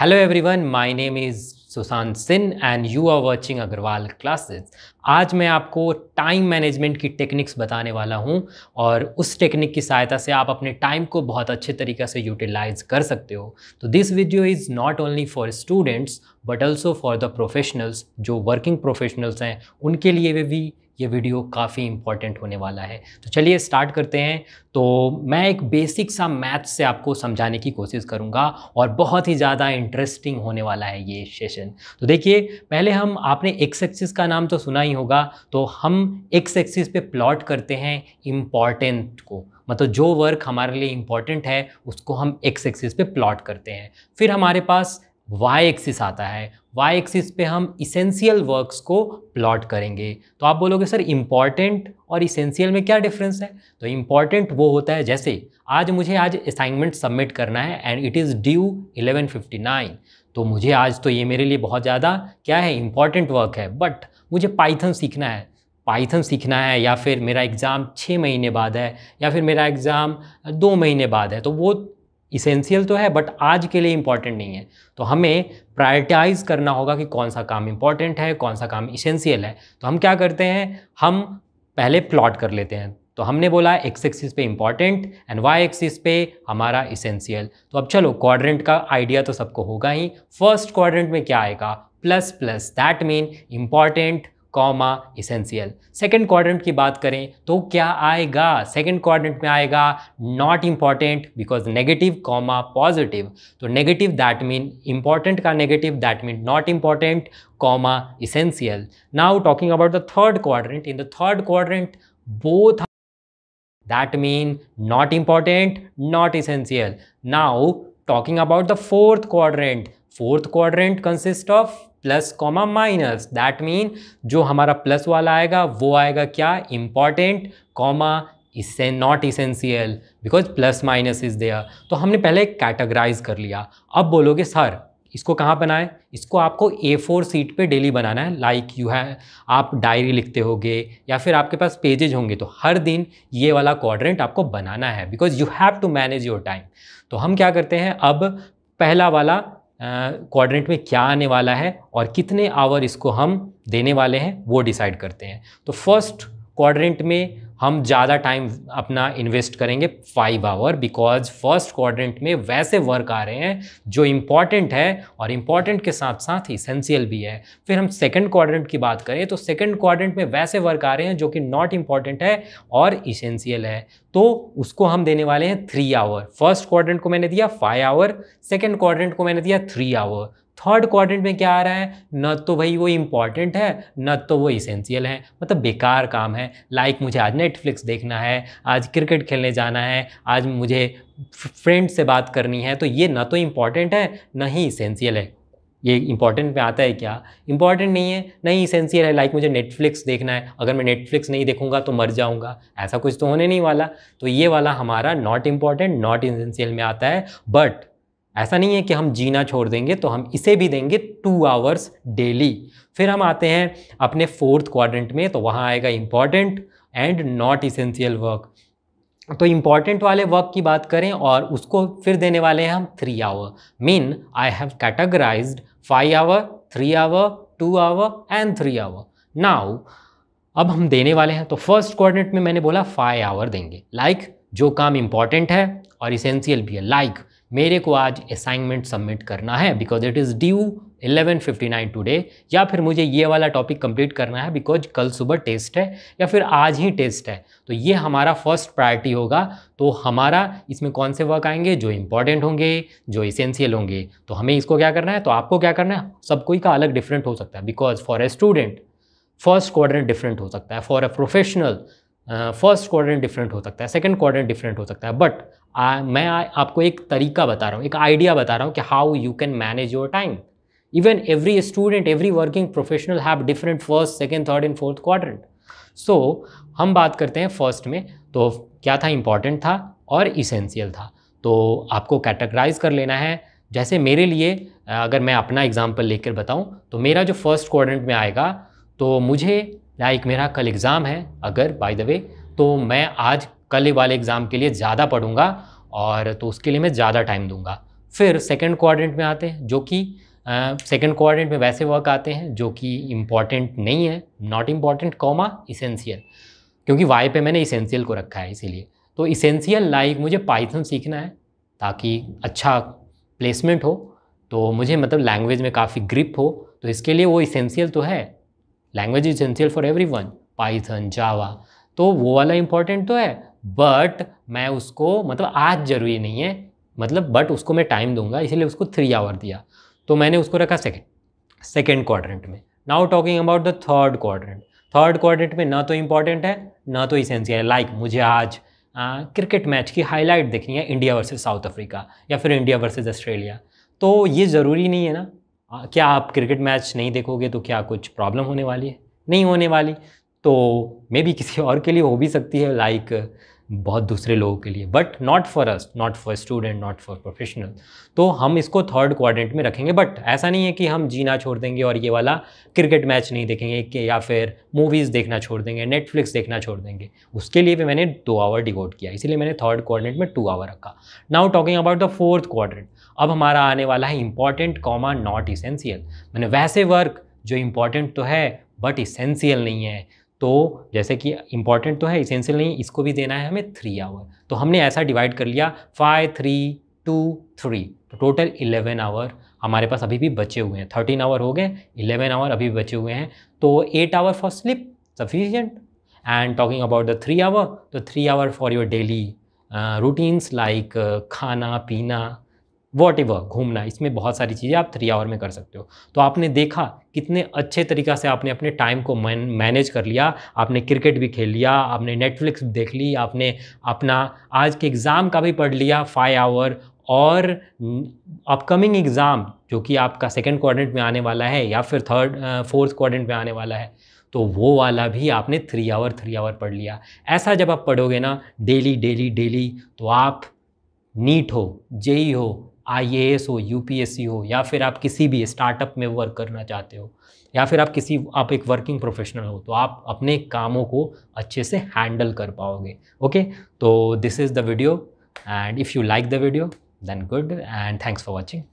hello everyone my name is Sushant Singh and you are watching Agrawal classes आज मैं आपको time management की टेक्निक्स बताने वाला हूं और उस टेक्निक की सहायता से आप अपने टाइम को बहुत अच्छे तरीके से यूटिलाइज कर सकते हो तो this video is not only for students but also for the professionals जो वर्किंग प्रोफेशनल्स हैं उनके लिए भी ये वीडियो काफ़ी इंपॉर्टेंट होने वाला है तो चलिए स्टार्ट करते हैं तो मैं एक बेसिक सा मैथ से आपको समझाने की कोशिश करूँगा और बहुत ही ज़्यादा इंटरेस्टिंग होने वाला है ये सेशन तो देखिए पहले हम आपने एक्स एक्सिस का नाम तो सुना ही होगा तो हम एक्स एक्सिस पे प्लॉट करते हैं इम्पॉर्टेंट को मतलब जो वर्क हमारे लिए इम्पॉर्टेंट है उसको हम एक्स एक्सिस पे प्लॉट करते हैं फिर हमारे पास वाई एक्सिस आता है वाई एक्सिस पे हम इसेंशियल वर्क्स को प्लॉट करेंगे तो आप बोलोगे सर इम्पॉर्टेंट और इसेंशियल में क्या डिफरेंस है तो इम्पॉर्टेंट वो होता है जैसे आज मुझे आज असाइनमेंट सबमिट करना है एंड इट इज़ ड्यू 1159 तो मुझे आज तो ये मेरे लिए बहुत ज़्यादा क्या है इम्पॉर्टेंट वर्क है बट मुझे पाइथन सीखना है पाइथन सीखना है या फिर मेरा एग्ज़ाम छः महीने बाद है या फिर मेरा एग्ज़ाम दो महीने बाद है तो वो इसेंशियल तो है बट आज के लिए इम्पॉर्टेंट नहीं है तो हमें प्रायोरिटाइज करना होगा कि कौन सा काम इम्पॉर्टेंट है कौन सा काम इसेंशियल है तो हम क्या करते हैं हम पहले प्लॉट कर लेते हैं तो हमने बोला एक्स एक्सिस पे इम्पॉर्टेंट एंड वाई एक्सिस पे हमारा इसेंशियल तो अब चलो क्वाड्रेंट का आइडिया तो सबको होगा ही फर्स्ट क्वाड्रेंट में क्या आएगा plus plus that mean important comma essential second quadrant की बात करें तो क्या आएगा सेकेंड क्वाड्रेंट में आएगा not important because negative comma positive तो नेगेटिव दैट मीन इम्पॉर्टेंट का negative that mean not important comma essential now talking about the third quadrant in the third quadrant both that mean not important not essential now talking about the fourth quadrant fourth quadrant consist of plus comma minus that mean जो हमारा plus वाला आएगा वो आएगा क्या important comma इससे not essential because plus minus is there तो हमने पहले कैटेगराइज कर लिया अब बोलोगे सर इसको कहाँ बनाएं इसको आपको ए फोर सीट पे डेली बनाना है लाइक यू है आप डायरी लिखते होगे या फिर आपके पास पेजेज होंगे तो हर दिन ये वाला क्वाड्रेंट आपको बनाना है because you have to manage your time तो हम क्या करते हैं अब पहला वाला कोऑर्डिनेट में क्या आने वाला है और कितने आवर इसको हम देने वाले हैं वो डिसाइड करते हैं तो फर्स्ट क्वाड्रेंट में हम ज़्यादा टाइम अपना इन्वेस्ट करेंगे five hour because first quadrant में वैसे वर्क आ रहे हैं जो इम्पॉर्टेंट है और इम्पॉर्टेंट के साथ साथ इसेंशियल भी है फिर हम सेकेंड क्वाड्रेंट की बात करें तो सेकेंड क्वाड्रेंट में वैसे वर्क आ रहे हैं जो कि नॉट इम्पॉर्टेंट है और इसेंशियल है तो उसको हम देने वाले हैं थ्री आवर फर्स्ट क्वाड्रेंट को मैंने दिया फाइव आवर सेकेंड क्वाड्रेंट को मैंने दिया थ्री आवर थर्ड क्वाड्रेंट में क्या आ रहा है न तो भाई वो इम्पॉर्टेंट है न तो वो इसेंशियल है मतलब बेकार काम है लाइक like मुझे आज नेटफ्लिक्स देखना है आज क्रिकेट खेलने जाना है आज मुझे फ्रेंड से बात करनी है तो ये ना तो इम्पॉर्टेंट है ना ही इसेंशियल है ये इंपॉर्टेंट में आता है क्या इंपॉर्टेंट नहीं है नहीं इसेंशियल है लाइक मुझे नेटफ्लिक्स देखना है अगर मैं नेटफ्लिक्स नहीं देखूंगा तो मर जाऊंगा ऐसा कुछ तो होने नहीं वाला तो ये वाला हमारा नॉट इम्पॉर्टेंट नॉट इसेंशियल में आता है बट ऐसा नहीं है कि हम जीना छोड़ देंगे तो हम इसे भी देंगे टू आवर्स डेली फिर हम आते हैं अपने फोर्थ क्वाड्रेंट में तो वहाँ आएगा important and not essential work तो इम्पॉर्टेंट वाले वर्क की बात करें और उसको फिर देने वाले हैं हम three hour mean I have categorise five hour three hour two hour and three hour now अब हम देने वाले हैं तो फर्स्ट कोऑर्डिनेट में मैंने बोला फाइव आवर देंगे लाइक like, जो काम इम्पॉर्टेंट है और इसेंशियल भी है लाइक like, मेरे को आज असाइनमेंट सबमिट करना है because it is due 11:59 today या फिर मुझे ये वाला टॉपिक कंप्लीट करना है बिकॉज कल सुबह टेस्ट है या फिर आज ही टेस्ट है तो ये हमारा फर्स्ट प्रायोरिटी होगा तो हमारा इसमें कौन से वर्क आएंगे जो इंपॉर्टेंट होंगे जो इसेंशियल होंगे तो हमें इसको क्या करना है तो आपको क्या करना है सब कोई का अलग डिफरेंट हो सकता है because for a student first quadrant different हो सकता है for a professional first quadrant different हो सकता है सेकंड क्वाड्रेंट डिफरेंट हो सकता है बट मैं आपको एक तरीका बता रहा हूँ एक आइडिया बता रहा हूँ कि how you can manage your time even every student every working professional have different first second third and fourth quadrant so हम बात करते हैं फर्स्ट में तो क्या था इम्पॉर्टेंट था और इसेंशियल था तो आपको कैटेगराइज कर लेना है जैसे मेरे लिए अगर मैं अपना एग्जाम्पल लेकर बताऊँ तो मेरा जो फर्स्ट क्वाड्रेंट में आएगा तो मुझे लाइक मेरा कल एग्ज़ाम है अगर बाय द वे तो मैं आज कल वाले एग्ज़ाम के लिए ज़्यादा पढ़ूंगा और तो उसके लिए मैं ज़्यादा टाइम दूंगा फिर सेकेंड क्वाड्रेंट में आते हैं जो कि सेकेंड क्वाड्रेंट में वैसे वर्क आते हैं जो कि इम्पॉर्टेंट नहीं है नॉट इम्पॉर्टेंट कॉमा इसेंशियल क्योंकि वाई पे मैंने इसेंशियल को रखा है इसीलिए तो इसेंशियल लाइक मुझे पाइथन सीखना है ताकि अच्छा प्लेसमेंट हो तो मुझे मतलब लैंग्वेज में काफ़ी ग्रिप हो तो इसके लिए वो इसेंशियल तो है language is essential for every one Python Java तो वो वाला इंपॉर्टेंट तो है बट मैं उसको मतलब आज ज़रूरी नहीं है मतलब बट उसको मैं टाइम दूंगा इसीलिए उसको थ्री आवर दिया तो मैंने उसको रखा सेकेंड सेकेंड क्वाड्रेंट में now talking about the third quadrant third quadrant में ना तो इंपॉर्टेंट है ना तो इसेंसियल है लाइक like, मुझे आज आ, क्रिकेट मैच की हाईलाइट देखनी है इंडिया वर्सेज साउथ अफ्रीका या फिर इंडिया वर्सेज ऑस्ट्रेलिया तो ये ज़रूरी नहीं है ना हाँ, क्या आप क्रिकेट मैच नहीं देखोगे तो क्या कुछ प्रॉब्लम होने वाली है नहीं होने वाली तो मे बी किसी और के लिए हो भी सकती है लाइक बहुत दूसरे लोगों के लिए but not for us not for student not for professional तो हम इसको थर्ड क्वाड्रेंट में रखेंगे बट ऐसा नहीं है कि हम जीना छोड़ देंगे और ये वाला क्रिकेट मैच नहीं देखेंगे कि या फिर मूवीज़ देखना छोड़ देंगे नेटफ्लिक्स देखना छोड़ देंगे उसके लिए भी मैंने दो आवर डिवोट किया इसीलिए मैंने थर्ड क्वाड्रेंट में टू आवर रखा now talking about the fourth quadrant अब हमारा आने वाला है इंपॉर्टेंट कॉमा नॉट इसेंशियल मैंने वैसे वर्क जो इम्पॉर्टेंट तो है बट इसेंशियल नहीं है तो जैसे कि इंपॉर्टेंट तो है इसेंशियल नहीं इसको भी देना है हमें थ्री आवर तो हमने ऐसा डिवाइड कर लिया फाइव थ्री टू थ्री तो टोटल इलेवन आवर हमारे पास अभी भी बचे हुए हैं थर्टीन आवर हो गए इलेवन आवर अभी बचे हुए हैं तो eight hour for sleep sufficient and talking about the three hour तो three hour for your daily routines like खाना पीना वॉट एवर घूमना इसमें बहुत सारी चीज़ें आप थ्री आवर में कर सकते हो तो आपने देखा कितने अच्छे तरीक़ा से आपने अपने टाइम को मैनेज कर लिया आपने क्रिकेट भी खेल लिया आपने नेटफ्लिक्स देख ली आपने अपना आज के एग्ज़ाम का भी पढ़ लिया फाइव आवर और अपकमिंग एग्ज़ाम जो कि आपका सेकेंड क्वारेंट में आने वाला है या फिर थर्ड फोर्थ क्वारेंट में आने वाला है तो वो वाला भी आपने थ्री आवर थ्री आवर पढ़ लिया ऐसा जब आप पढ़ोगे ना डेली डेली डेली तो आप नीट हो जेई हो आईएएस हो यूपीएससी हो या फिर आप किसी भी स्टार्टअप में वर्क करना चाहते हो या फिर आप किसी आप एक वर्किंग प्रोफेशनल हो तो आप अपने कामों को अच्छे से हैंडल कर पाओगे ओके तो this is the video and if you like the video then good and thanks for watching